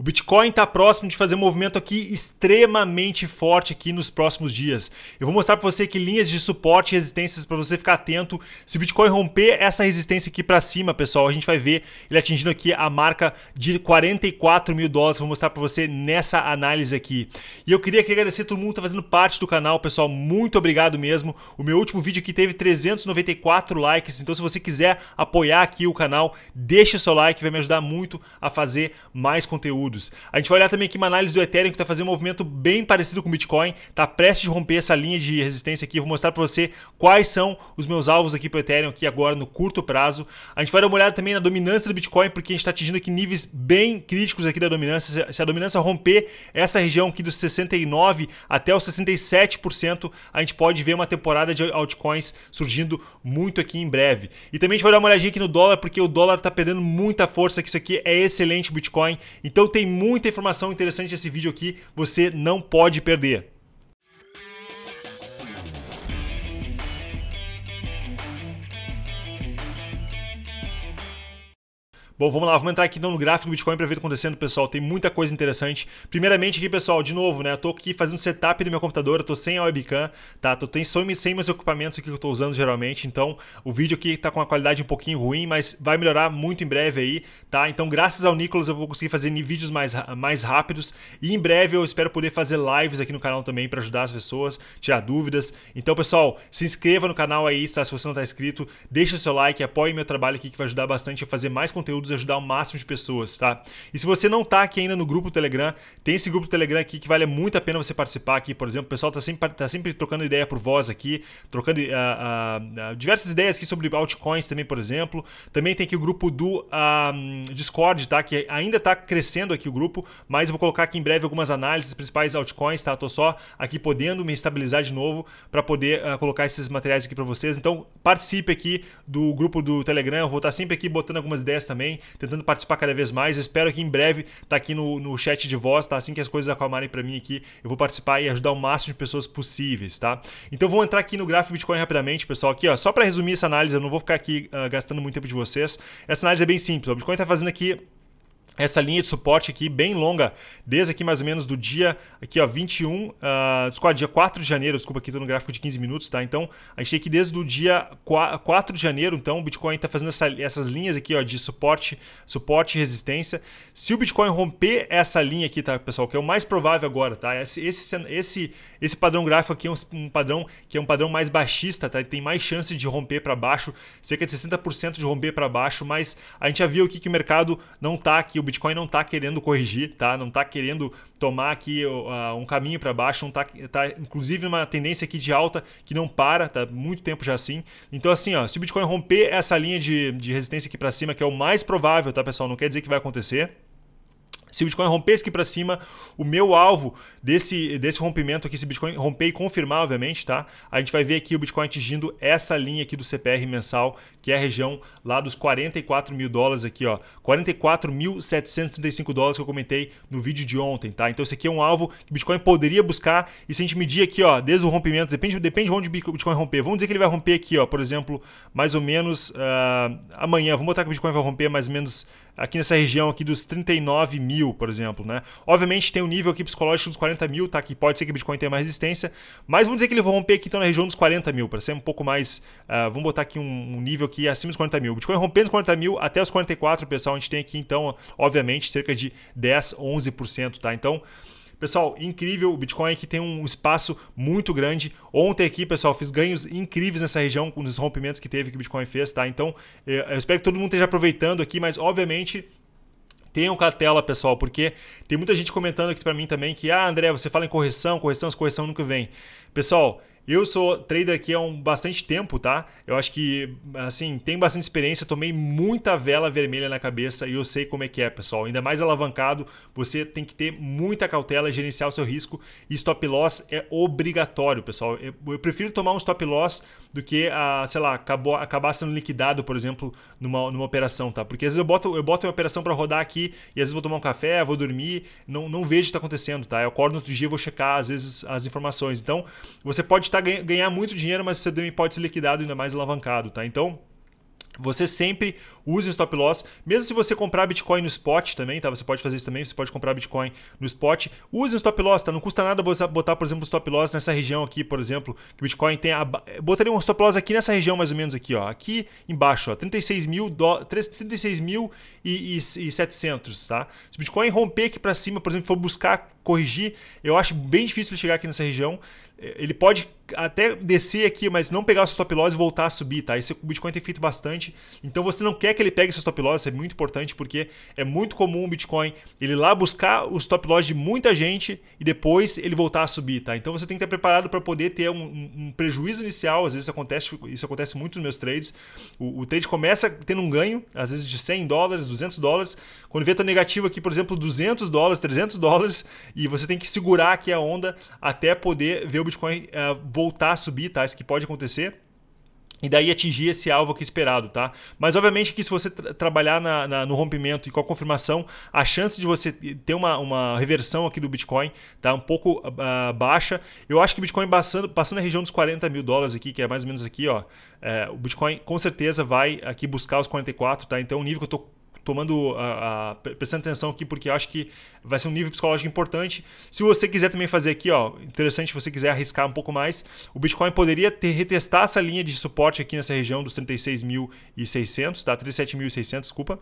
O Bitcoin está próximo de fazer um movimento aqui extremamente forte aqui nos próximos dias. Eu vou mostrar para você que linhas de suporte e resistências para você ficar atento. Se o Bitcoin romper essa resistência aqui para cima, pessoal, a gente vai ver ele atingindo aqui a marca de 44 mil dólares. Vou mostrar para você nessa análise aqui. E eu queria aqui agradecer todo mundo que tá fazendo parte do canal, pessoal. Muito obrigado mesmo. O meu último vídeo aqui teve 394 likes. Então, se você quiser apoiar aqui o canal, deixe o seu like, vai me ajudar muito a fazer mais conteúdo. A gente vai olhar também aqui uma análise do Ethereum que está fazendo um movimento bem parecido com o Bitcoin, está prestes a romper essa linha de resistência aqui. vou mostrar para você quais são os meus alvos aqui para o Ethereum aqui agora no curto prazo. A gente vai dar uma olhada também na dominância do Bitcoin, porque a gente está atingindo aqui níveis bem críticos aqui da dominância. Se a dominância romper essa região aqui dos 69 até os 67%, a gente pode ver uma temporada de altcoins surgindo muito aqui em breve. E também a gente vai dar uma olhadinha aqui no dólar, porque o dólar está perdendo muita força, que isso aqui é excelente Bitcoin. Então tem tem muita informação interessante nesse vídeo aqui, você não pode perder. Bom, vamos lá, vamos entrar aqui então no gráfico do Bitcoin para ver o que está acontecendo, pessoal. Tem muita coisa interessante. Primeiramente aqui, pessoal, de novo, né? Eu tô aqui fazendo setup do meu computador, eu tô sem a webcam, tá? Tô sem, sem meus equipamentos aqui que eu tô usando geralmente, então o vídeo aqui tá com uma qualidade um pouquinho ruim, mas vai melhorar muito em breve aí, tá? Então, graças ao Nicolas, eu vou conseguir fazer vídeos mais, mais rápidos e em breve eu espero poder fazer lives aqui no canal também para ajudar as pessoas, tirar dúvidas. Então, pessoal, se inscreva no canal aí, tá? Se você não tá inscrito, deixa o seu like, apoie meu trabalho aqui que vai ajudar bastante a fazer mais conteúdos ajudar o máximo de pessoas, tá? E se você não tá aqui ainda no grupo do Telegram, tem esse grupo do Telegram aqui que vale muito a pena você participar aqui, por exemplo. O pessoal tá sempre, tá sempre trocando ideia por voz aqui, trocando uh, uh, diversas ideias aqui sobre altcoins também, por exemplo. Também tem aqui o grupo do uh, Discord, tá? Que ainda tá crescendo aqui o grupo, mas eu vou colocar aqui em breve algumas análises principais altcoins, tá? Eu tô só aqui podendo me estabilizar de novo para poder colocar esses materiais aqui para vocês. Então, participe aqui do grupo do Telegram, eu vou estar tá sempre aqui botando algumas ideias também tentando participar cada vez mais. Espero que em breve tá aqui no, no chat de voz, tá? Assim que as coisas acalmarem para mim aqui, eu vou participar e ajudar o máximo de pessoas possíveis, tá? Então vou entrar aqui no gráfico Bitcoin rapidamente, pessoal. Aqui, ó, só para resumir essa análise, eu não vou ficar aqui uh, gastando muito tempo de vocês. Essa análise é bem simples. O Bitcoin tá fazendo aqui essa linha de suporte aqui bem longa, desde aqui mais ou menos do dia aqui ó, 21, uh, ah, desculpa, dia 4 de janeiro, desculpa aqui, estou no gráfico de 15 minutos, tá? Então, a gente tem aqui desde o dia 4 de janeiro, então o Bitcoin está fazendo essa, essas linhas aqui ó, de suporte, suporte e resistência. Se o Bitcoin romper essa linha aqui, tá, pessoal, que é o mais provável agora, tá? Esse, esse, esse, esse padrão gráfico aqui é um, um padrão que é um padrão mais baixista, tá? Ele tem mais chance de romper para baixo, cerca de 60% de romper para baixo, mas a gente já viu aqui que o mercado não tá aqui, o Bitcoin não está querendo corrigir, tá? Não está querendo tomar aqui uh, um caminho para baixo, não tá, tá inclusive uma tendência aqui de alta que não para, tá muito tempo já assim. Então assim, ó, se o Bitcoin romper essa linha de, de resistência aqui para cima, que é o mais provável, tá pessoal? Não quer dizer que vai acontecer. Se o Bitcoin rompesse aqui para cima, o meu alvo desse, desse rompimento aqui, se o Bitcoin romper e confirmar, obviamente, tá? A gente vai ver aqui o Bitcoin atingindo essa linha aqui do CPR mensal, que é a região lá dos 44 mil dólares aqui, ó. 44.735 dólares que eu comentei no vídeo de ontem, tá? Então esse aqui é um alvo que o Bitcoin poderia buscar e se a gente medir aqui, ó, desde o rompimento, depende, depende de onde o Bitcoin romper. Vamos dizer que ele vai romper aqui, ó, por exemplo, mais ou menos uh, amanhã. Vamos botar que o Bitcoin vai romper mais ou menos aqui nessa região aqui dos 39 mil, por exemplo, né? Obviamente tem um nível aqui psicológico dos 40 mil, tá? Que pode ser que o Bitcoin tenha mais resistência, mas vamos dizer que ele vai romper aqui então na região dos 40 mil, para ser um pouco mais, uh, vamos botar aqui um, um, nível aqui acima dos 40 mil. O Bitcoin rompendo os 40 mil até os 44, pessoal, a gente tem aqui então, obviamente, cerca de 10, 11%, tá? Então Pessoal, incrível o Bitcoin que tem um espaço muito grande. Ontem aqui, pessoal, fiz ganhos incríveis nessa região com os rompimentos que teve que o Bitcoin fez, tá? Então, é, eu espero que todo mundo esteja aproveitando aqui, mas obviamente tenham cartela, pessoal, porque tem muita gente comentando aqui para mim também que, ah, André, você fala em correção, correção, correção nunca vem. Pessoal, eu sou trader aqui há um, bastante tempo, tá? Eu acho que, assim, tem bastante experiência. Tomei muita vela vermelha na cabeça e eu sei como é que é, pessoal. Ainda mais alavancado, você tem que ter muita cautela, gerenciar o seu risco. E stop loss é obrigatório, pessoal. Eu, prefiro tomar um stop loss do que, a, ah, sei lá, acabou, acabar sendo liquidado, por exemplo, numa, numa operação, tá? Porque às vezes eu boto, eu boto uma operação para rodar aqui e às vezes vou tomar um café, vou dormir, não, não vejo o que está acontecendo, tá? Eu acordo no outro dia, vou checar, às vezes, as informações. Então, você pode estar tentar ganhar muito dinheiro, mas você também pode ser liquidado ainda mais alavancado, tá? Então, você sempre use stop loss, mesmo se você comprar Bitcoin no spot também, tá? Você pode fazer isso também, você pode comprar Bitcoin no spot. Use stop loss, tá? Não custa nada botar, por exemplo, um stop loss nessa região aqui, por exemplo, que o Bitcoin tem a... botaria um stop loss aqui nessa região mais ou menos aqui, ó, aqui embaixo, ó, 36 mil do... 36 mil e, e, e 700, tá? Se o Bitcoin romper aqui para cima, por exemplo, for buscar corrigir. Eu acho bem difícil ele chegar aqui nessa região. É, ele pode até descer aqui, mas não pegar o seu stop loss e voltar a subir, tá? Esse Bitcoin tem feito bastante. Então você não quer que ele pegue seu stop loss, é muito importante porque é muito comum o Bitcoin ele ir lá buscar o stop loss de muita gente e depois ele voltar a subir, tá? Então você tem que estar preparado para poder ter um, um, prejuízo inicial. Às vezes acontece, isso acontece muito nos meus trades. O, o trade começa tendo um ganho, às vezes de 100 dólares, 200 dólares. Quando vê tá negativo aqui, por exemplo, 200 dólares, 300 dólares e você tem que segurar aqui a onda até poder ver o Bitcoin uh, voltar a subir, tá? Isso que pode acontecer. E daí atingir esse alvo aqui esperado, tá? Mas obviamente que se você tra trabalhar na, na, no rompimento e com a confirmação, a chance de você ter uma, uma reversão aqui do Bitcoin tá um pouco uh, baixa. Eu acho que o Bitcoin passando, passando a região dos 40 mil dólares aqui, que é mais ou menos aqui, ó. É, o Bitcoin com certeza vai aqui buscar os 44, tá? Então o nível que eu tô tomando a, a, prestando atenção aqui porque acho que vai ser um nível psicológico importante. Se você quiser também fazer aqui, ó, interessante, se você quiser arriscar um pouco mais, o Bitcoin poderia ter, retestar essa linha de suporte aqui nessa região dos 36.600, tá? 37.600, desculpa.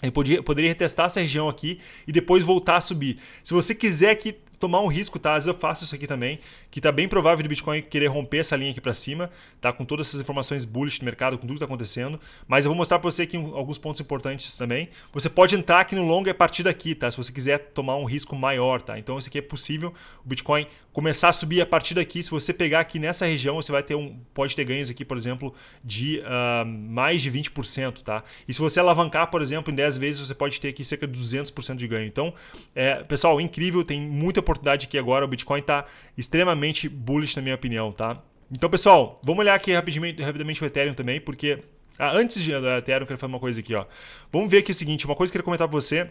Ele poderia retestar essa região aqui e depois voltar a subir. Se você quiser que tomar um risco, tá? Às vezes eu faço isso aqui também, que tá bem provável do Bitcoin querer romper essa linha aqui para cima, tá? Com todas essas informações bullish do mercado, com tudo que tá acontecendo, mas eu vou mostrar para você aqui alguns pontos importantes também. Você pode entrar aqui no longo a partir daqui, tá? Se você quiser tomar um risco maior, tá? Então isso aqui é possível. O Bitcoin começar a subir a partir daqui. Se você pegar aqui nessa região, você vai ter um. Pode ter ganhos aqui, por exemplo, de uh, mais de 20%, tá? E se você alavancar, por exemplo, em 10 vezes, você pode ter aqui cerca de 200% de ganho. Então, é, pessoal, incrível, tem muita oportunidade aqui agora. O Bitcoin está extremamente bullish, na minha opinião, tá? Então, pessoal, vamos olhar aqui rapidamente, rapidamente o Ethereum também, porque. Ah, antes de ah, Ethereum, eu quero falar uma coisa aqui, ó. Vamos ver aqui o seguinte, uma coisa que eu queria comentar para você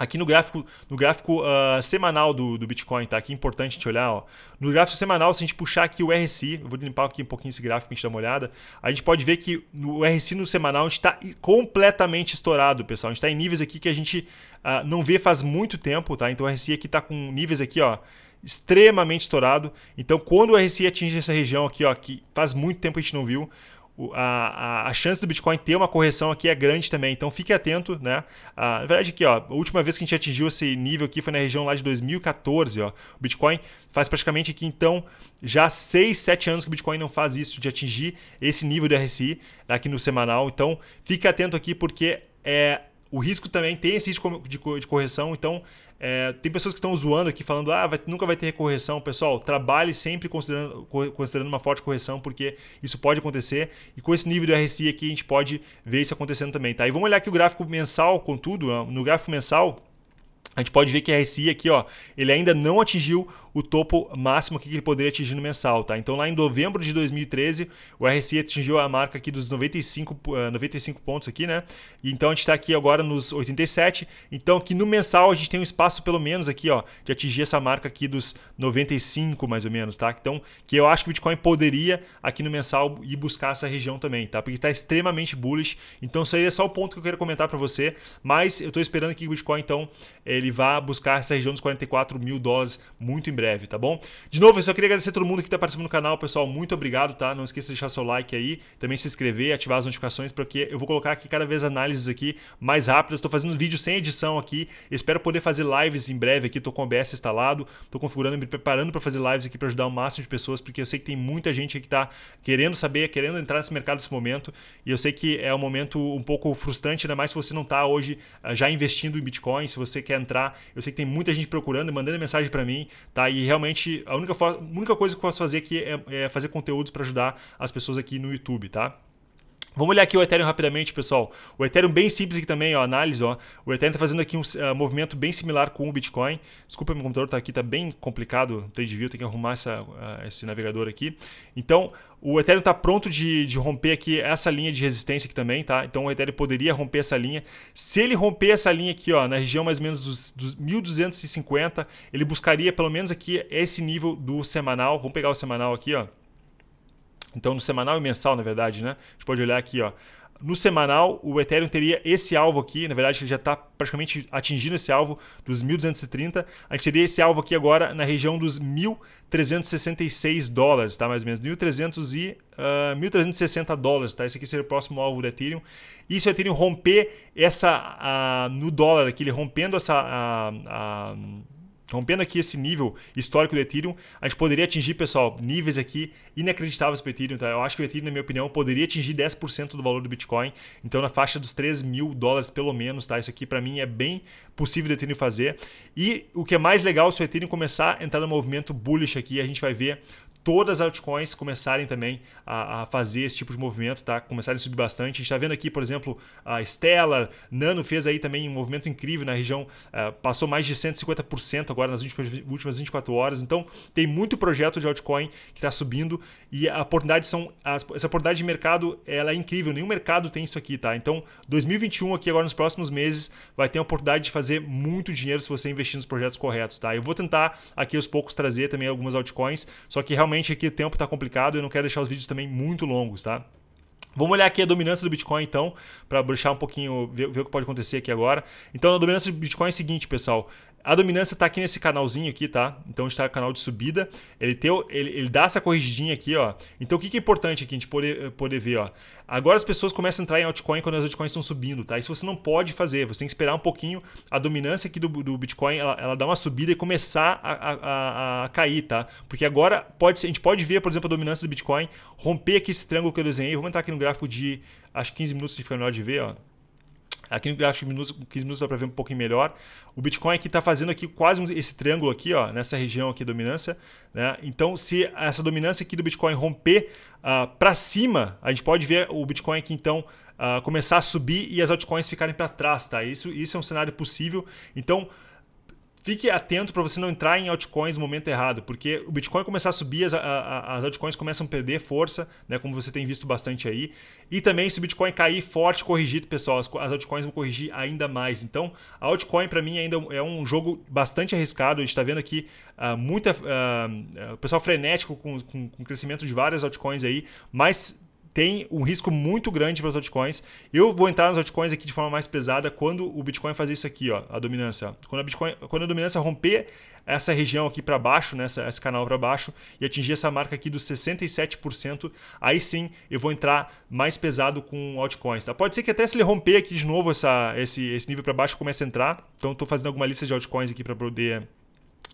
Aqui no gráfico, no gráfico uh, semanal do, do Bitcoin, tá? Aqui é importante a gente olhar, ó. No gráfico semanal, se a gente puxar aqui o RSI, eu vou limpar aqui um pouquinho esse gráfico para a gente dar uma olhada, a gente pode ver que no RSI no semanal a gente está completamente estourado, pessoal. A gente está em níveis aqui que a gente uh, não vê faz muito tempo, tá? Então o RSI aqui está com níveis aqui, ó, extremamente estourado. Então quando o RSI atinge essa região aqui, ó, que faz muito tempo a gente não viu, a, a, a, chance do Bitcoin ter uma correção aqui é grande também, então fique atento, né? Ah, na verdade aqui, ó, a última vez que a gente atingiu esse nível aqui foi na região lá de 2014, ó. O Bitcoin faz praticamente aqui então já 6, 7 anos que o Bitcoin não faz isso de atingir esse nível do RSI aqui no semanal. Então, fique atento aqui porque é o risco também tem esse risco de correção, então é, tem pessoas que estão zoando aqui, falando, ah, vai, nunca vai ter correção. Pessoal, trabalhe sempre considerando, considerando uma forte correção, porque isso pode acontecer. E com esse nível do RSI aqui, a gente pode ver isso acontecendo também, tá? E vamos olhar aqui o gráfico mensal, contudo, no gráfico mensal, a gente pode ver que a RSI aqui, ó, ele ainda não atingiu o topo máximo que ele poderia atingir no mensal, tá? Então lá em novembro de 2013, o RSI atingiu a marca aqui dos 95, 95 eh, pontos aqui, né? E então a gente está aqui agora nos 87. Então aqui no mensal a gente tem um espaço pelo menos aqui, ó, de atingir essa marca aqui dos 95 mais ou menos, tá? Então que eu acho que o Bitcoin poderia aqui no mensal ir buscar essa região também, tá? Porque está extremamente bullish. Então seria só o ponto que eu quero comentar para você. Mas eu estou esperando que o Bitcoin então é, ele vá buscar essa região dos 44 mil dólares muito em breve, tá bom? De novo, eu só queria agradecer a todo mundo que está participando do canal, pessoal. Muito obrigado, tá? Não esqueça de deixar seu like aí, também se inscrever, ativar as notificações, porque eu vou colocar aqui cada vez análises aqui mais rápidas. Estou fazendo vídeo sem edição aqui. Espero poder fazer lives em breve aqui. Estou com o OBS instalado, estou configurando, me preparando para fazer lives aqui para ajudar o máximo de pessoas, porque eu sei que tem muita gente que está querendo saber, querendo entrar nesse mercado nesse momento. E eu sei que é um momento um pouco frustrante, ainda mais se você não está hoje ah, já investindo em Bitcoin, se você quer entrar entrar. Eu sei que tem muita gente procurando, mandando mensagem para mim, tá? E realmente a única, única coisa que eu posso fazer aqui é, é fazer conteúdos para ajudar as pessoas aqui no YouTube, tá? Vamos olhar aqui o Ethereum rapidamente, pessoal. O Ethereum bem simples aqui também, ó, análise, ó. O Ethereum está fazendo aqui um uh, movimento bem similar com o Bitcoin. Desculpa, meu computador está aqui, está bem complicado. View, tem que arrumar essa, uh, esse navegador aqui. Então, o Ethereum está pronto de, de romper aqui essa linha de resistência aqui também, tá? Então, o Ethereum poderia romper essa linha. Se ele romper essa linha aqui, ó, na região mais ou menos dos, dos 1.250, ele buscaria pelo menos aqui esse nível do semanal. Vamos pegar o semanal aqui, ó. Então, no semanal e mensal, na verdade, né? A gente pode olhar aqui, ó. No semanal, o Ethereum teria esse alvo aqui, na verdade ele já está praticamente atingindo esse alvo dos 1.230. A gente teria esse alvo aqui agora na região dos 1.366 dólares, tá? Mais ou menos 1.300 e uh, ah, 1.360 dólares, tá? Esse aqui seria o próximo alvo do Ethereum. E se o Ethereum romper essa uh, no dólar aqui, ele rompendo essa uh, uh, Rompendo então, aqui esse nível histórico do Ethereum, a gente poderia atingir, pessoal, níveis aqui inacreditáveis para o Ethereum. Tá? Eu acho que o Ethereum, na minha opinião, poderia atingir 10% do valor do Bitcoin. Então, na faixa dos 3 mil dólares, pelo menos. Tá? Isso aqui, para mim, é bem possível o Ethereum fazer. E o que é mais legal, se o Ethereum começar a entrar no movimento bullish aqui, a gente vai ver todas as altcoins começarem também a, a, fazer esse tipo de movimento, tá? Começarem a subir bastante. A gente está vendo aqui, por exemplo, a Stellar, Nano fez aí também um movimento incrível na região, uh, passou mais de 150% agora nas últimas 24 horas. Então, tem muito projeto de altcoin que está subindo e a oportunidade são as, essa oportunidade de mercado, ela é incrível. Nenhum mercado tem isso aqui, tá? Então, 2021 aqui agora nos próximos meses vai ter a oportunidade de fazer muito dinheiro se você investir nos projetos corretos, tá? Eu vou tentar aqui aos poucos trazer também algumas altcoins, só que realmente realmente aqui o tempo está complicado, eu não quero deixar os vídeos também muito longos, tá? Vamos olhar aqui a dominância do Bitcoin, então, para bruxar um pouquinho, ver, ver, o que pode acontecer aqui agora. Então, a dominância do Bitcoin é o seguinte, pessoal. A dominância está aqui nesse canalzinho aqui, tá? Então está o canal de subida. Ele, teu, ele, ele dá essa corrigidinha aqui, ó. Então o que, que é importante aqui a gente poder, poder ver, ó? Agora as pessoas começam a entrar em altcoin quando as altcoins estão subindo, tá? Isso você não pode fazer. Você tem que esperar um pouquinho. A dominância aqui do, do Bitcoin, ela, ela dá uma subida e começar a, a, a, a cair, tá? Porque agora pode ser, a gente pode ver, por exemplo, a dominância do Bitcoin romper aqui esse triângulo que eu desenhei. Vamos entrar aqui no gráfico de, acho 15 minutos de ficar melhor de ver, ó. Aqui no gráfico de minutos, 15 minutos dá para ver um pouquinho melhor. O Bitcoin aqui está fazendo aqui quase esse triângulo aqui, ó, nessa região aqui dominância. Né? Então, se essa dominância aqui do Bitcoin romper uh, ah, para cima, a gente pode ver o Bitcoin aqui então uh, começar a subir e as altcoins ficarem para trás, tá? Isso, isso é um cenário possível. Então, fique atento para você não entrar em altcoins no momento errado, porque o Bitcoin começar a subir, as, as altcoins começam a perder força, né, como você tem visto bastante aí. E também se o Bitcoin cair forte, corrigido pessoal, as, as altcoins vão corrigir ainda mais. Então, a altcoin para mim ainda é um jogo bastante arriscado. A gente está vendo aqui uh, muita uh, pessoal frenético com, com, com crescimento de várias altcoins aí, mas tem um risco muito grande para as altcoins. Eu vou entrar nas altcoins aqui de forma mais pesada quando o Bitcoin fazer isso aqui, ó, a dominância. Quando a, Bitcoin, quando a dominância romper essa região aqui para baixo, né, essa, esse canal para baixo, e atingir essa marca aqui dos 67%, aí sim eu vou entrar mais pesado com altcoins. Tá? Pode ser que até se ele romper aqui de novo essa, esse, esse nível para baixo comece a entrar. Então estou fazendo alguma lista de altcoins aqui para poder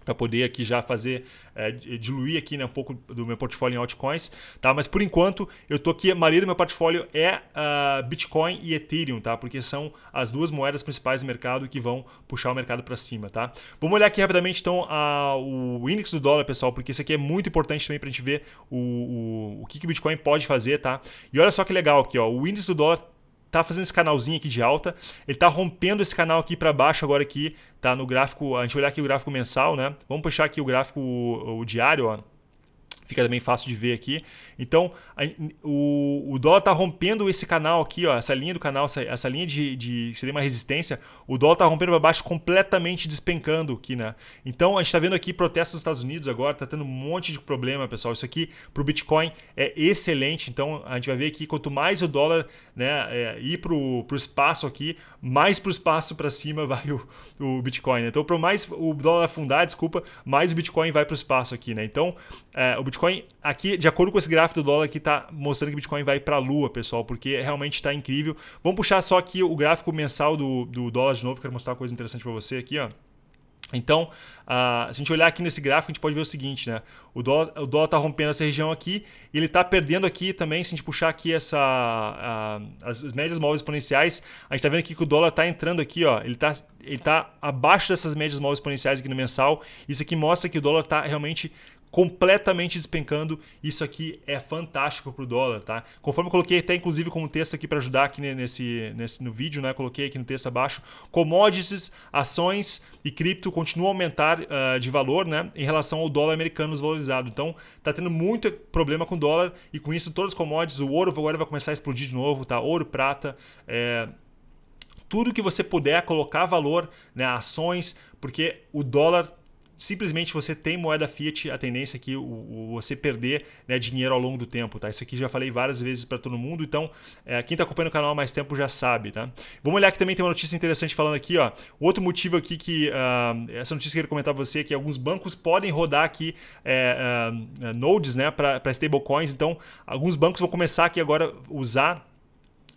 para poder aqui já fazer é, diluir aqui né, um pouco do meu portfólio em altcoins, tá? Mas por enquanto eu tô aqui, a maioria do meu portfólio é uh, Bitcoin e Ethereum, tá? Porque são as duas moedas principais do mercado que vão puxar o mercado para cima, tá? Vamos olhar aqui rapidamente então a, o índice do dólar, pessoal, porque isso aqui é muito importante também para a gente ver o, o, o que, que o Bitcoin pode fazer, tá? E olha só que legal aqui, ó, o índice do dólar tá fazendo esse canalzinho aqui de alta, ele tá rompendo esse canal aqui para baixo agora aqui, tá no gráfico, a gente olhar aqui o gráfico mensal, né? Vamos puxar aqui o gráfico o, o diário, ó fica também fácil de ver aqui. Então, a, o, o dólar está rompendo esse canal aqui, ó, essa linha do canal, essa, essa linha de, de seria uma resistência. O dólar está rompendo para baixo, completamente despencando aqui, né? Então, a gente está vendo aqui protestos nos Estados Unidos agora, está tendo um monte de problema, pessoal. Isso aqui para o Bitcoin é excelente. Então, a gente vai ver aqui quanto mais o dólar né, é, ir para o espaço aqui, mais para o espaço para cima vai o, o Bitcoin. Né? Então, para mais o dólar afundar, desculpa, mais o Bitcoin vai para o espaço aqui, né? Então, é, o Bitcoin Bitcoin, aqui, de acordo com esse gráfico do dólar, que está mostrando que Bitcoin vai para a lua, pessoal, porque realmente está incrível. Vamos puxar só aqui o gráfico mensal do, do dólar de novo, quero mostrar uma coisa interessante para você aqui, ó. Então, uh, se a gente olhar aqui nesse gráfico, a gente pode ver o seguinte, né? O dólar o dólar está rompendo essa região aqui, e ele está perdendo aqui também, se a gente puxar aqui essa as, ah, as médias móveis exponenciais, a gente está vendo aqui que o dólar está entrando aqui, ó, ele está ele tá abaixo dessas médias móveis exponenciais aqui no mensal. Isso aqui mostra que o dólar está realmente completamente despencando. Isso aqui é fantástico para o dólar, tá? Conforme eu coloquei até inclusive como texto aqui para ajudar aqui nesse, nesse no vídeo, né? Coloquei aqui no texto abaixo, commodities, ações e cripto continuam a aumentar uh, de valor, né? Em relação ao dólar americano desvalorizado. Então, tá tendo muito problema com o dólar e com isso todas as commodities, o ouro agora vai começar a explodir de novo, tá? Ouro, prata, é tudo que você puder colocar valor, né, ações, porque o dólar simplesmente você tem moeda fiat, a tendência é que o, o você perder né, dinheiro ao longo do tempo, tá? Isso aqui já falei várias vezes para todo mundo, então é, quem está acompanhando o canal há mais tempo já sabe, tá? Vamos olhar que também tem uma notícia interessante falando aqui, ó. Outro motivo aqui que uh, essa notícia que eu queria comentar você é que alguns bancos podem rodar aqui é, uh, nodes, né, para stablecoins, então alguns bancos vão começar aqui agora usar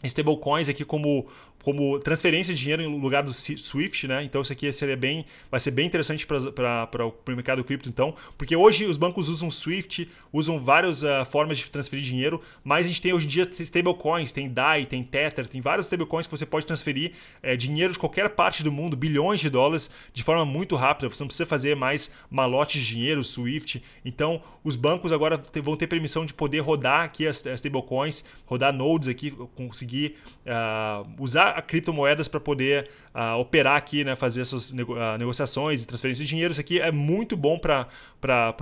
stablecoins aqui como como transferência de dinheiro em lugar do Swift, né? Então isso aqui seria bem, vai ser bem interessante para o mercado cripto, então, porque hoje os bancos usam Swift, usam várias uh, formas de transferir dinheiro, mas a gente tem hoje em dia stablecoins, tem DAI, tem Tether, tem várias stablecoins que você pode transferir é, dinheiro de qualquer parte do mundo, bilhões de dólares, de forma muito rápida. Você não precisa fazer mais malotes de dinheiro, Swift. Então, os bancos agora vão ter permissão de poder rodar aqui as, as stablecoins, rodar nodes aqui, conseguir uh, usar criptomoedas para poder uh, operar aqui, né, fazer essas nego uh, negociações e transferências de dinheiro. Isso aqui é muito bom para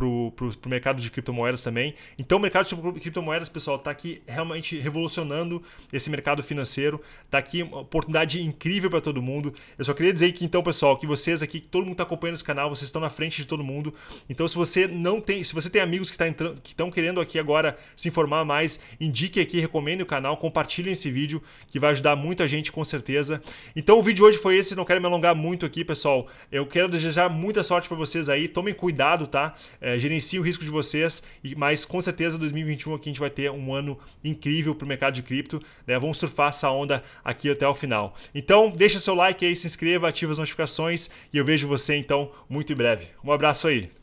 o mercado de criptomoedas também. Então, o mercado de criptomoedas, pessoal, está aqui realmente revolucionando esse mercado financeiro. Está aqui uma oportunidade incrível para todo mundo. Eu só queria dizer que, então, pessoal, que vocês aqui, todo mundo está acompanhando esse canal, vocês estão na frente de todo mundo. Então, se você não tem, se você tem amigos que tá estão querendo aqui agora se informar mais, indique aqui, recomende o canal, compartilhe esse vídeo que vai ajudar muito a gente com certeza. Então o vídeo de hoje foi esse, não quero me alongar muito aqui, pessoal. Eu quero desejar muita sorte para vocês aí, tomem cuidado, tá? É, gerencie o risco de vocês, mas com certeza 2021 aqui a gente vai ter um ano incrível para o mercado de cripto, né? Vamos surfar essa onda aqui até o final. Então deixa seu like aí, se inscreva, ativa as notificações e eu vejo você então muito em breve. Um abraço aí.